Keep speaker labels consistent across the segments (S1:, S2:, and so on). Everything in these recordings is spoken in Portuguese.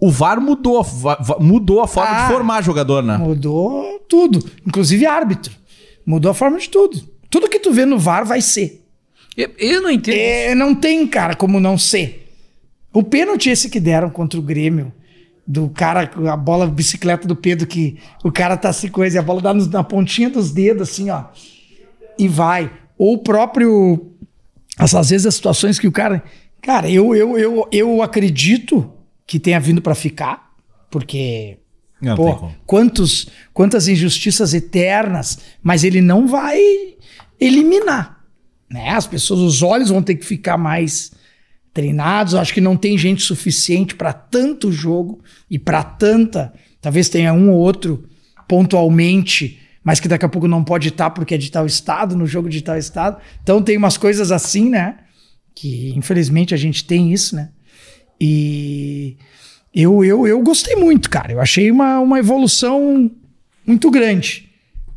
S1: O VAR mudou, mudou a forma ah, de formar jogador, né?
S2: Mudou tudo, inclusive árbitro. Mudou a forma de tudo. Tudo que tu vê no VAR vai ser. Eu, eu não entendo. É, não tem, cara, como não ser. O pênalti esse que deram contra o Grêmio, do cara, a bola bicicleta do Pedro, que o cara tá assim, coisa, e a bola dá nos, na pontinha dos dedos, assim, ó. E vai. Ou o próprio. Às vezes as situações que o cara. Cara, eu, eu, eu, eu acredito que tenha vindo para ficar, porque não, pô, quantos, quantas injustiças eternas, mas ele não vai eliminar. Né? As pessoas, os olhos vão ter que ficar mais treinados. acho que não tem gente suficiente para tanto jogo e para tanta. Talvez tenha um ou outro pontualmente, mas que daqui a pouco não pode estar tá porque é de tal estado, no jogo de tal estado. Então tem umas coisas assim, né? Que infelizmente a gente tem isso, né? E eu, eu, eu gostei muito, cara. Eu achei uma, uma evolução muito grande,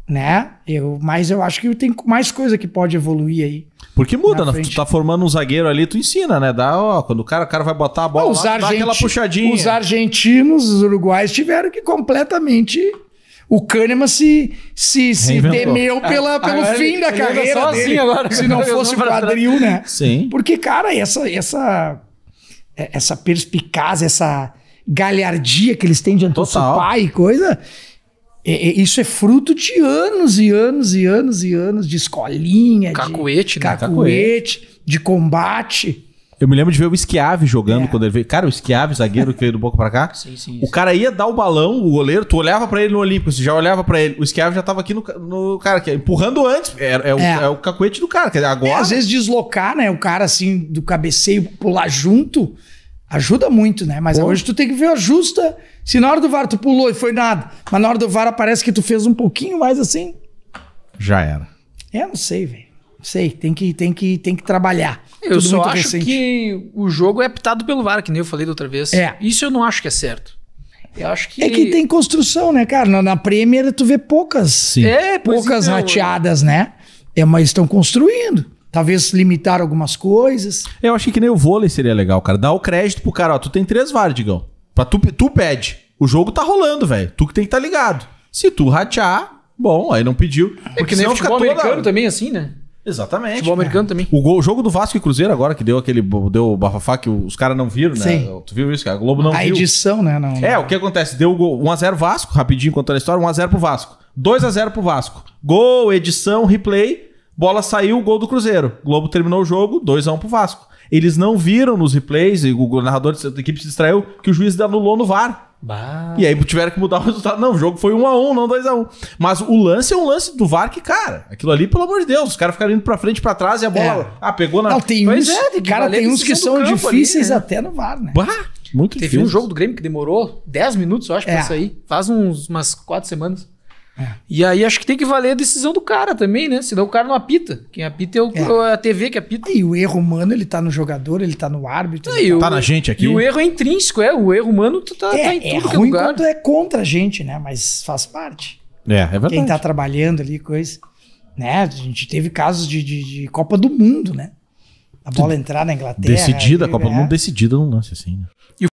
S2: né? Eu, mas eu acho que tem mais coisa que pode evoluir aí.
S1: Porque muda, na né? tu tá formando um zagueiro ali, tu ensina, né? Dá, ó, quando o cara, o cara vai botar a bola, Não, lá, dá aquela puxadinha. Os
S2: argentinos, os uruguais tiveram que completamente o Kahneman se, se, se temeu é, pela, pelo agora fim da carreira dele, assim agora, se não fosse o quadril, né? Sim. Porque, cara, essa, essa é, essa perspicácia, essa galhardia que eles têm de antecipar e coisa. É, é, isso é fruto de
S1: anos e anos e anos e anos de escolinha, cacuete, de né? cacuete, cacuete, de combate. Eu me lembro de ver o Esquiave jogando é. quando ele veio. Cara, o Esquiave, zagueiro que veio do Boca pra cá. Sim, sim, o cara ia dar o balão, o goleiro, tu olhava pra ele no Olímpico, você já olhava pra ele. O Esquiave já tava aqui no, no cara, é empurrando antes. É, é, o, é. é o cacuete do cara. Quer agora. É, às vezes deslocar,
S2: né? O cara assim, do cabeceio, pular junto. Ajuda muito, né? Mas Pô. hoje tu tem que ver a justa. Se na hora do VAR tu pulou e foi nada, mas na hora do VAR parece que tu fez um pouquinho mais assim. Já era. É, não sei, velho sei, tem que, tem que, tem que trabalhar. Eu Tudo só acho recente. que o jogo é apitado pelo VAR, que nem eu falei da outra vez. É. Isso eu não acho que é certo. Eu acho que... É que tem construção, né, cara? Na, na Premier tu vê poucas, Sim. É, poucas então, rateadas,
S1: né? É, mas estão construindo. Talvez limitar algumas coisas. Eu acho que, que nem o vôlei seria legal, cara. Dá o crédito pro cara, ó, tu tem três VAR, Digão. Pra tu, tu pede. O jogo tá rolando, velho. Tu que tem que estar tá ligado. Se tu ratear, bom, aí não pediu. É porque senão fica toda... também é assim, né? Exatamente. Futebol americano também. O, gol, o, jogo do Vasco e Cruzeiro agora, que deu aquele deu o bafafá que os caras não viram, né? Sim. Tu viu isso, cara? O Globo não a viu. A edição, né? Não, É, o que acontece? Deu o 1x0 Vasco, rapidinho contando a história, 1x0 pro Vasco. 2x0 pro Vasco. Gol, edição, replay, bola saiu, gol do Cruzeiro. Globo terminou o jogo, 2x1 pro Vasco. Eles não viram nos replays, e o narrador da equipe se distraiu, que o juiz anulou no VAR. Bah. E aí tiveram que mudar o resultado. Não, o jogo foi 1 x 1 não 2 x 1 Mas o lance é um lance do VAR que, cara, aquilo ali, pelo amor de Deus, os caras ficaram indo pra frente pra trás e a bola. É. Ah, pegou na. Não, tem uns, é, cara, tem uns que são difíceis ali, né?
S2: até no VAR, né?
S1: Bah, muito Teve difícil. Teve um jogo do Grêmio
S2: que demorou 10 minutos, eu acho, é. pra sair. Faz uns, umas 4 semanas. É. E aí acho que tem que valer a decisão do cara também, né? Senão o cara não apita. Quem apita é, o, é. é a TV que apita. E o erro humano, ele tá no jogador, ele tá no árbitro. Não, tá, o, tá na gente aqui. E o erro é intrínseco, é. O erro humano tá, tá é, tá em é tudo é ruim lugar. é contra a gente, né? Mas faz parte.
S1: É, é verdade. Quem tá
S2: trabalhando ali, coisa. Né? A gente teve casos de, de, de Copa do Mundo, né? A bola entrar na Inglaterra. Decidida, a Copa do né? Mundo
S1: decidida num lance assim,
S2: né?